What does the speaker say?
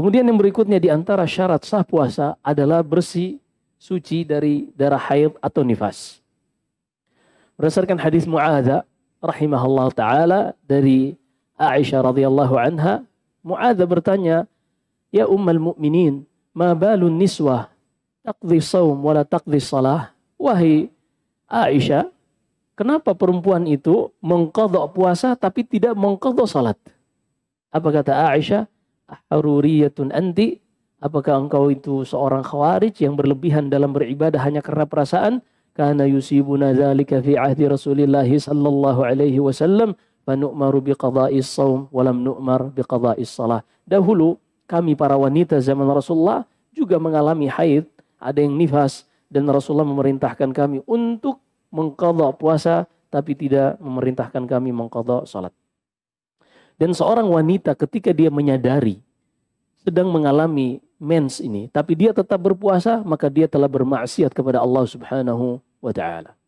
Kemudian yang berikutnya di antara syarat sah puasa adalah bersih, suci dari darah haid atau nifas. Berdasarkan hadis Mu'adha rahimahullah taala dari Aisyah radhiyallahu anha, Mu'adha bertanya, "Ya ummal mu'minin, ma balun niswah taqdi saum wala taqdi salah?" Wahai Aisyah, kenapa perempuan itu mengkodok puasa tapi tidak mengkodok salat? Apa kata Aisyah? haruriyatun anti? Apakah engkau itu seorang khawarij yang berlebihan dalam beribadah hanya karena perasaan? Karena yusibuna dzalika fi ahdi rasulillahi sallallahu alaihi wasallam fanu'maru biqada'is saum lam nu'mar biqada'is shalah Dahulu kami para wanita zaman Rasulullah juga mengalami haid, ada yang nifas dan Rasulullah memerintahkan kami untuk mengqadha puasa tapi tidak memerintahkan kami mengqadha salat. Dan seorang wanita ketika dia menyadari sedang mengalami mens ini, tapi dia tetap berpuasa, maka dia telah bermaksiat kepada Allah Subhanahu wa taala.